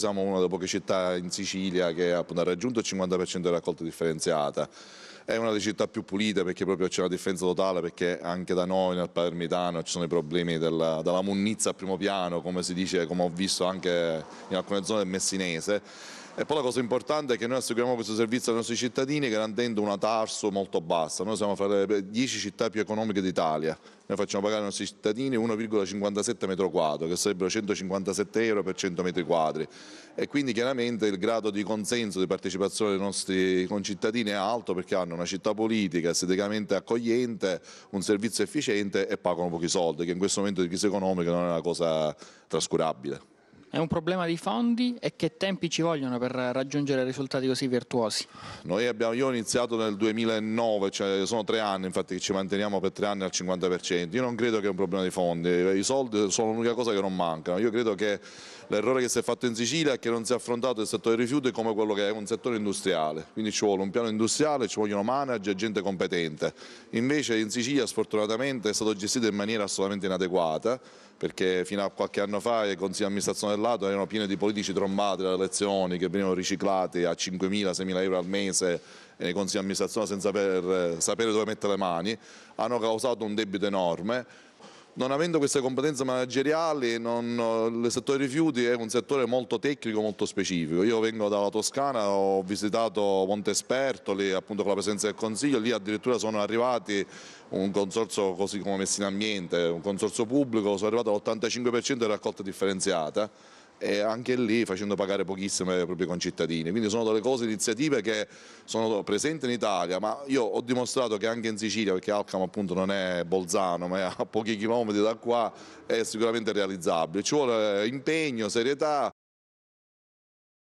Siamo una delle poche città in Sicilia che ha raggiunto il 50% della raccolta differenziata. È una delle città più pulite perché proprio c'è una differenza totale perché anche da noi nel Palermitano ci sono i problemi della, della munnizia a primo piano, come si dice, come ho visto anche in alcune zone del Messinese e poi la cosa importante è che noi assicuriamo questo servizio ai nostri cittadini garantendo una tarso molto bassa. Noi siamo fra le 10 città più economiche d'Italia. Noi facciamo pagare ai nostri cittadini 1,57 metro quadro, che sarebbero 157 euro per 100 metri quadri. E quindi chiaramente il grado di consenso, di partecipazione dei nostri concittadini è alto perché hanno una città politica esteticamente accogliente, un servizio efficiente e pagano pochi soldi, che in questo momento di crisi economica non è una cosa trascurabile. È un problema di fondi e che tempi ci vogliono per raggiungere risultati così virtuosi? Abbiamo, io ho iniziato nel 2009, cioè sono tre anni infatti che ci manteniamo per tre anni al 50%. Io non credo che sia un problema di fondi, i soldi sono l'unica cosa che non mancano. Io credo che l'errore che si è fatto in Sicilia è che non si è affrontato il settore dei rifiuti come quello che è un settore industriale. Quindi ci vuole un piano industriale, ci vogliono manager e gente competente. Invece in Sicilia sfortunatamente è stato gestito in maniera assolutamente inadeguata perché fino a qualche anno fa i consigli di amministrazione dell'Ato erano pieni di politici trombati dalle elezioni che venivano riciclati a 5.000-6.000 euro al mese nei consigli di amministrazione senza per, eh, sapere dove mettere le mani, hanno causato un debito enorme non avendo queste competenze manageriali, non, eh, il settore rifiuti è un settore molto tecnico, molto specifico. Io vengo dalla Toscana, ho visitato Montesperto, lì appunto con la presenza del Consiglio, lì addirittura sono arrivati un consorzio così come Messina Ambiente, un consorzio pubblico, sono arrivato all'85% di raccolta differenziata e anche lì facendo pagare pochissimo ai propri concittadini. Quindi sono delle cose, iniziative che sono presenti in Italia, ma io ho dimostrato che anche in Sicilia, perché Alcamo appunto non è Bolzano, ma è a pochi chilometri da qua, è sicuramente realizzabile. Ci vuole impegno, serietà